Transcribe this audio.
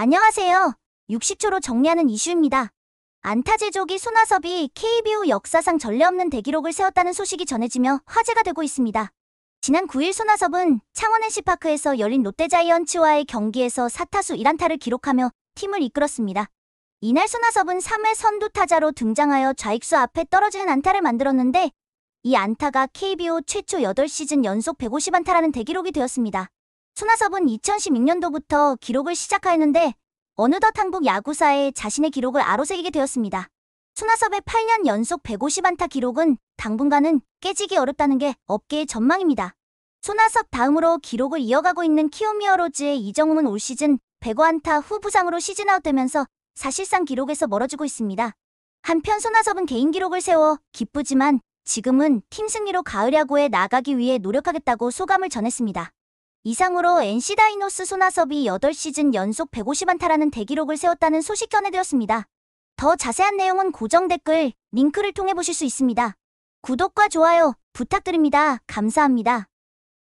안녕하세요. 60초로 정리하는 이슈입니다. 안타제조기 손아섭이 KBO 역사상 전례 없는 대기록을 세웠다는 소식이 전해지며 화제가 되고 있습니다. 지난 9일 손아섭은 창원 NC파크에서 열린 롯데자이언츠와의 경기에서 4타수 1안타를 기록하며 팀을 이끌었습니다. 이날 손아섭은 3회 선두타자로 등장하여 좌익수 앞에 떨어지는 안타를 만들었는데 이 안타가 KBO 최초 8시즌 연속 150안타라는 대기록이 되었습니다. 손나섭은 2016년도부터 기록을 시작하였는데 어느덧 한국 야구사에 자신의 기록을 아로새기게 되었습니다. 손나섭의 8년 연속 150안타 기록은 당분간은 깨지기 어렵다는 게 업계의 전망입니다. 손나섭 다음으로 기록을 이어가고 있는 키움히어로즈의 이정훈은 올 시즌 100안타 후 부상으로 시즌아웃되면서 사실상 기록에서 멀어지고 있습니다. 한편 손아섭은 개인 기록을 세워 기쁘지만 지금은 팀 승리로 가을 야구에 나가기 위해 노력하겠다고 소감을 전했습니다. 이상으로 NC 다이노스 손아섭이 8시즌 연속 150안타라는 대기록을 세웠다는 소식 전해드렸습니다. 더 자세한 내용은 고정 댓글, 링크를 통해 보실 수 있습니다. 구독과 좋아요 부탁드립니다. 감사합니다.